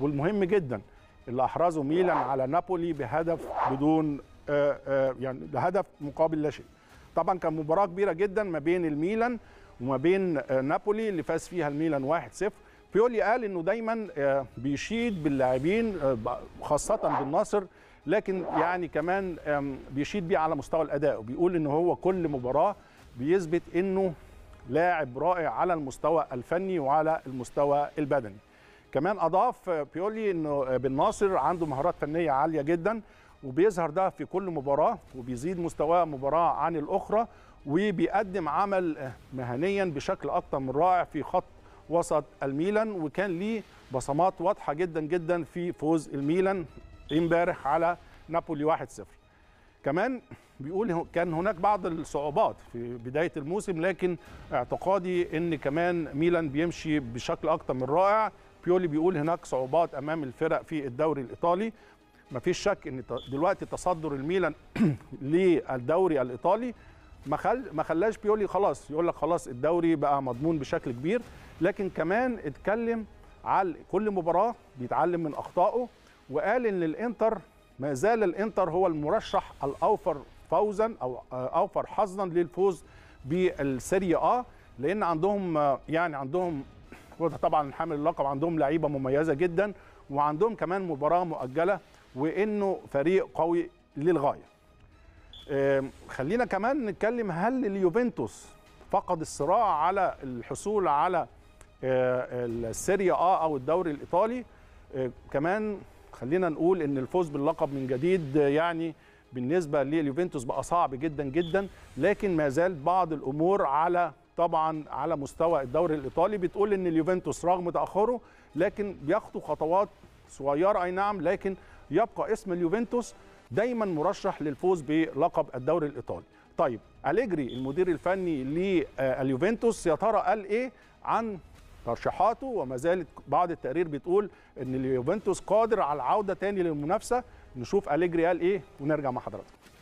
والمهم جدا اللي احرزه ميلان على نابولي بهدف بدون آه، آه، يعني هدف مقابل لا شيء طبعا كان مباراه كبيره جدا ما بين الميلان وما بين آه، نابولي اللي فاز فيها الميلان 1-0 بيولي قال انه دايما بيشيد باللاعبين خاصه بالناصر لكن يعني كمان بيشيد بيه على مستوى الاداء وبيقول ان هو كل مباراه بيثبت انه لاعب رائع على المستوى الفني وعلى المستوى البدني كمان اضاف بيولي انه بن ناصر عنده مهارات فنيه عاليه جدا وبيظهر ده في كل مباراه وبيزيد مستواه مباراه عن الاخرى وبيقدم عمل مهنيا بشكل اكثر من رائع في خط وسط الميلان وكان ليه بصمات واضحه جدا جدا في فوز الميلان امبارح على نابولي 1-0 كمان بيقول كان هناك بعض الصعوبات في بدايه الموسم لكن اعتقادي ان كمان ميلان بيمشي بشكل اكثر من رائع بيولي بيقول هناك صعوبات امام الفرق في الدوري الايطالي ما فيش شك ان دلوقتي تصدر الميلان للدوري الايطالي ما خل ما خلاش بيولي خلاص يقول لك خلاص الدوري بقى مضمون بشكل كبير لكن كمان اتكلم على كل مباراه بيتعلم من اخطائه وقال ان الانتر ما زال الانتر هو المرشح الاوفر فوزا او آه، اوفر حظا للفوز بالسيريا اه لان عندهم آه، يعني عندهم طبعا حامل اللقب عندهم لعيبه مميزه جدا وعندهم كمان مباراه مؤجله وانه فريق قوي للغايه خلينا كمان نتكلم هل اليوفنتوس فقد الصراع على الحصول على آه، السيريا اه او الدوري الايطالي آه، كمان خلينا نقول ان الفوز باللقب من جديد يعني بالنسبه لليوفنتوس بقى صعب جدا جدا لكن ما زال بعض الامور على طبعا على مستوى الدوري الايطالي بتقول ان اليوفنتوس رغم تاخره لكن بياخدوا خطوات صغيره اي نعم لكن يبقى اسم اليوفنتوس دايما مرشح للفوز بلقب الدوري الايطالي طيب أليجري المدير الفني لليوفنتوس يا ترى قال ايه عن ترشيحاته وما زالت بعض التقارير بتقول ان اليوفنتوس قادر على العوده تاني للمنافسه نشوف أليجري قال ايه ونرجع مع حضراتكم